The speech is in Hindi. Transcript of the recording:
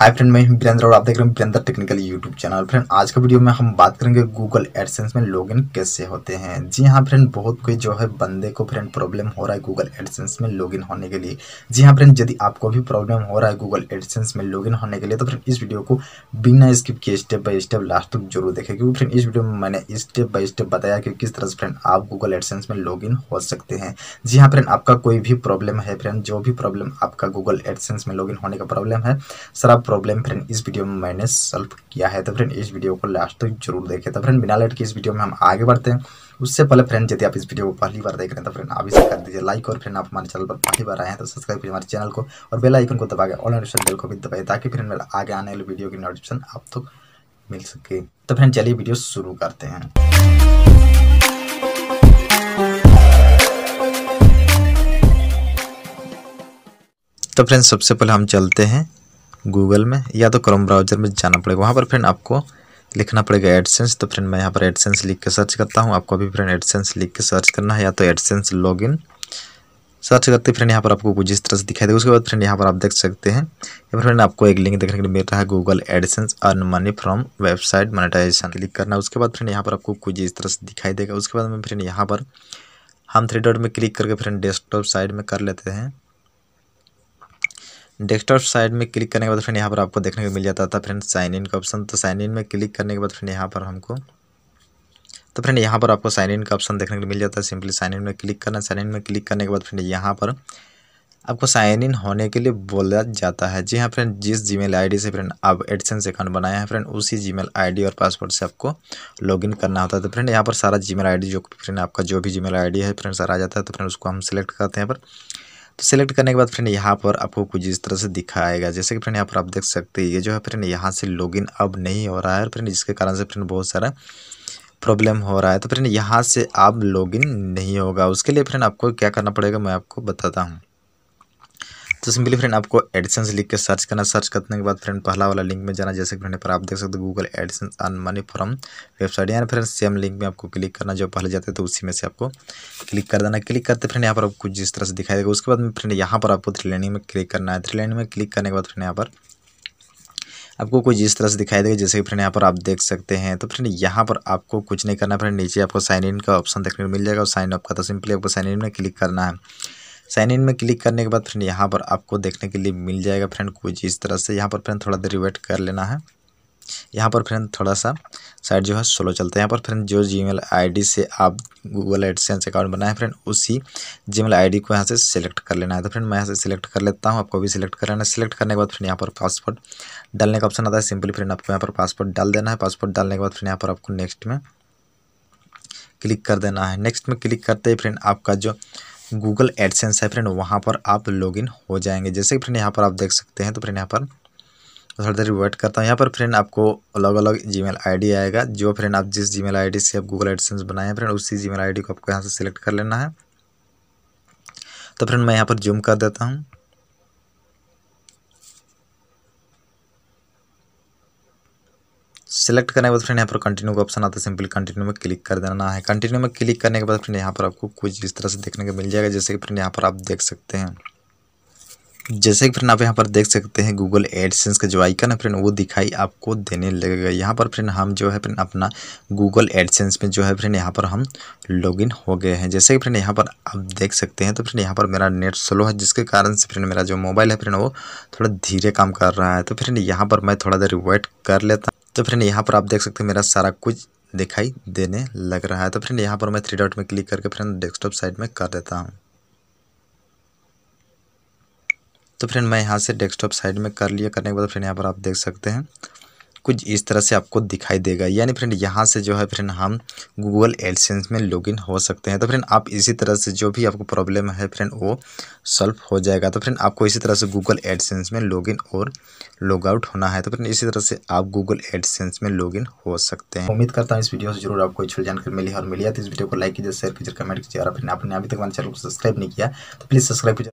हाय फ्रेंड मैं हूं बिलेंद्र और आप देख रहे हैं Bilendra technical YouTube channel friend आज का वीडियो में हम बात करेंगे गूगल एडसेंस में लॉगिन कैसे होते हैं जी हाँ फ्रेंड बहुत कोई जो है बंदे को फ्रेंड प्रॉब्लम हो रहा है गूगल एडसेंस में लॉगिन होने के लिए जी हाँ फ्रेंड यदि आपको भी प्रॉब्लम हो रहा है गूगल एडसेंस में लॉगिन होने के लिए तो फ्रेंड इस वीडियो को बिना स्किप किए स्टेप बाई स्टेप लास्ट तक जरूर देखें क्योंकि फ्रेंड इस वीडियो में मैंने स्टेप बाई स्टेप बताया कि किस तरह से फ्रेंड आप गूगल एडसेंस में लॉग हो सकते हैं जी हाँ फ्रेंड आपका कोई भी प्रॉब्लम है फ्रेंड जो भी प्रॉब्लम आपका गूगल एडसेंस में लॉग होने का प्रॉब्लम है सर आप प्रॉब्लम फ्रेंड इस वीडियो में मैंने सॉल्व किया है तो फ्रेंड इस वीडियो को लास्ट तक तो जरूर देखें तो फ्रेंड बिना लेट के इस वीडियो में हम आगे बढ़ते हैं उससे पहले फ्रेंड यदि आप इस वीडियो को पहली बार देख रहे हैं तो फ्रेंड आप इसे कर दीजिए लाइक और फ्रेंड आप हमारे चैनल पर पहली बार आए हैं तो सब्सक्राइब कीजिए हमारे चैनल को और बेल आइकन को दबा के ऑल नोटिफिकेशन बेल को भी दबाए ताकि फिर मेरे आगे आने वाली वीडियो की नोटिफिकेशन आप तक मिल सके तो फ्रेंड चलिए वीडियो शुरू करते हैं तो फ्रेंड्स सबसे पहले हम चलते हैं गूगल में या तो क्रोम ब्राउजर में जाना पड़ेगा वहाँ पर फ्रेंड आपको लिखना पड़ेगा एडसेंस तो फ्रेंड मैं यहाँ पर एडसेंस लिख के सर्च करता हूँ आपको भी फ्रेंड एडसेंस लिख के सर्च करना है या तो एडसेंस इन सर्च करते फ्रेंड यहाँ पर आपको कुछ इस तरह से दिखाई देगा उसके बाद फ्रेंड यहाँ पर आप देख सकते हैं या फिर फ्रेंड आपको एक लिंक देखने के लिए मिल रहा है Google AdSense earn money from website monetization click करना है उसके बाद फ्रेंड यहाँ पर आपको कुछ इस तरह से दिखाई देगा उसके बाद में फ्रेंड यहाँ पर हम थ्री डॉट में क्लिक करके फ्रेंड डेस्कटॉप साइड में कर लेते हैं डेस्कटॉप साइड में क्लिक करने के बाद फ्रेंड यहाँ पर आपको देखने को मिल जाता था फ्रेंड साइन इन का ऑप्शन तो साइन इन में क्लिक करने के बाद फ्रेंड यहाँ पर हमको तो फ्रेंड यहाँ पर आपको साइन इन का ऑप्शन देखने को मिल जाता है सिंपली साइन इन में क्लिक करना साइन इन में क्लिक करने के बाद फ्रेंड यहाँ पर आपको साइन इन होने के लिए बोला जाता है जी हाँ फ्रेंड जिस जी मेल से फ्रेंड आप एडसेंस अकाउंट बनाया है फ्रेंड उसी जी मेल और पासवर्ड से आपको लॉग करना होता है तो फ्रेंड यहाँ पर सारा जी मेल जो फ्रेंड आपका जो भी जी मेल है फ्रेंड सारा आ जाता है तो फ्रेंड उसको हम सिलेक्ट करते हैं यहाँ पर तो सेलेक्ट करने के बाद फ्रेंड यहाँ पर आपको कुछ इस तरह से दिखाएगा जैसे कि फ्रेंड यहाँ पर आप देख सकते हैं ये जो है फ्रेंड यहाँ से लॉगिन अब नहीं हो रहा है फ्रेंड इसके कारण से फ्रेंड बहुत सारा प्रॉब्लम हो रहा है तो फ्रेंड यहाँ से आप लॉगिन नहीं होगा उसके लिए फ्रेंड आपको क्या करना पड़ेगा मैं आपको बताता हूँ तो सिंपली फ्रेंड आपको एडिशन लिख के सर्च करना सर्च करने के बाद फ्रेंड पहला वाला लिंक में जाना जैसे फ्रेंड पर आप देख सकते हो Google edition earn money from website यानी फ्रेंड सेम लिंक में आपको क्लिक करना जो पहले जाते तो उसी में से आपको क्लिक कर देना क्लिक करते फ्रेंड यहाँ पर आपको जिस तरह से दिखाई देगा उसके बाद में फ्रेंड यहाँ पर आपको थ्री लाइनिंग में क्लिक करना है थ्री लाइनिंग में क्लिक करने के बाद फ्रेंड यहाँ पर आपको कुछ इस तरह से दिखाई देगा जैसे कि फ्रेंड यहाँ पर आप देख सकते हैं तो फ्रेंड यहाँ पर आपको कुछ नहीं करना है फ्रेंड नीचे आपको साइन इन का ऑप्शन देखने को मिल जाएगा और साइन अप का तो सिंपली आपको साइन इन में क्लिक करना है साइन इन में क्लिक करने के बाद फ्रेंड यहाँ पर आपको देखने के लिए मिल जाएगा फ्रेंड कुछ इस तरह से यहाँ पर फ्रेंड थोड़ा देर वेट कर लेना है यहाँ पर फ्रेंड थोड़ा सा साइड जो है स्लो चलता है यहाँ पर फ्रेंड जो जी मेल से आप गूगल एडसेंस अकाउंट बनाए फ्रेंड उसी जी मेल को यहाँ से सिलेक्ट कर लेना है तो फ्रेंड मैं यहाँ से सिलेक्ट कर लेता हूँ आपको भी सिलेक्ट कर लेना सिलेक्ट करने के बाद फ्रेंड यहाँ पर पासपोर्ट डालने का ऑप्शन आता है सिंपली फ्रेंड आपको यहाँ पर पासपोर्ट डाल देना है पासपोर्ट डालने के बाद फ्रेंड यहाँ पर आपको नेक्स्ट में क्लिक कर देना है नेक्स्ट में क्लिक करते ही फ्रेंड आपका जो गूगल एडसेंस है फ्रेंड वहाँ पर आप लॉगिन हो जाएंगे जैसे कि फ्रेंड यहाँ पर आप देख सकते हैं तो फ्रेंड यहाँ पर थोड़ी देर वेट करता हूँ यहाँ पर फ्रेंड आपको अलग अलग जी मेल आएगा जो फ्रेंड आप जिस जी मेल से आप गूगल एडसेंस बनाए हैं फ्रेंड उसी जी मेल को आपको यहाँ से सिलेक्ट कर लेना है तो फ्रेंड मैं यहाँ पर जूम कर देता हूँ सेलेक्ट करने के बाद फ्रेंड यहाँ पर कंटिन्यू का ऑप्शन आता है सिंपली कंटिन्यू में क्लिक कर देना है कंटिन्यू में क्लिक करने के बाद फ्रेंड यहाँ पर आपको कुछ इस तरह से देखने को मिल जाएगा जैसे कि फ्रेंड यहाँ पर आप देख सकते हैं जैसे कि फ्रेंड आप यहाँ पर देख सकते हैं गूगल एडसेंस का जो आइकन है फ्रेंड वो दिखाई आपको देने लगेगा यहाँ पर फ्रेंड हम जो है फ्रेंड अपना गूगल एडसेंस में जो है फ्रेंड यहाँ पर हम लॉगिन हो गए हैं जैसे कि फ्रेंड यहाँ पर आप देख सकते हैं तो फ्रेंड यहाँ पर मेरा नेट स्लो है जिसके कारण से फ्रेंड मेरा जो मोबाइल है फ्रेंड वो थोड़ा धीरे काम कर रहा है तो फ्रेंड यहाँ पर मैं थोड़ा देर वेट कर लेता तो फ्रेंड यहाँ पर आप देख सकते हैं मेरा सारा कुछ दिखाई देने लग रहा है तो फ्रेंड यहाँ पर मैं थ्री डॉट में क्लिक करके फ्रेंड डेस्कटॉप साइड में कर देता हूँ तो फ्रेंड मैं यहाँ से डेस्कटॉप साइड में कर लिया करने के बाद फ्रेंड यहाँ पर आप देख सकते हैं कुछ इस तरह से आपको दिखाई देगा यानी फ्रेंड यहाँ से जो है फ्रेंड हम गूगल एडसेंस में लॉगिन हो सकते हैं तो फ्रेंड आप इसी तरह से जो भी आपको प्रॉब्लम है फ्रेंड वो सॉल्व हो जाएगा तो फ्रेंड आपको इसी तरह से गूगल एडसेंस में लॉगिन और लॉग आउट होना है तो फ्रेंड इसी तरह से आप गूगल एडसेंस में लॉगिन हो सकते हैं उम्मीद करता हूँ इस वीडियो से जरूर आपको अच्छी जानकारी मिली और मिली तो इस वीडियो को लाइक कीजिए शेयर कीजिए कमेंट कीजिए और फिर आपने अभी तक हमारे चैनल को सब्सक्राइब नहीं किया तो प्लीज़ सब्सक्राइब कीजिए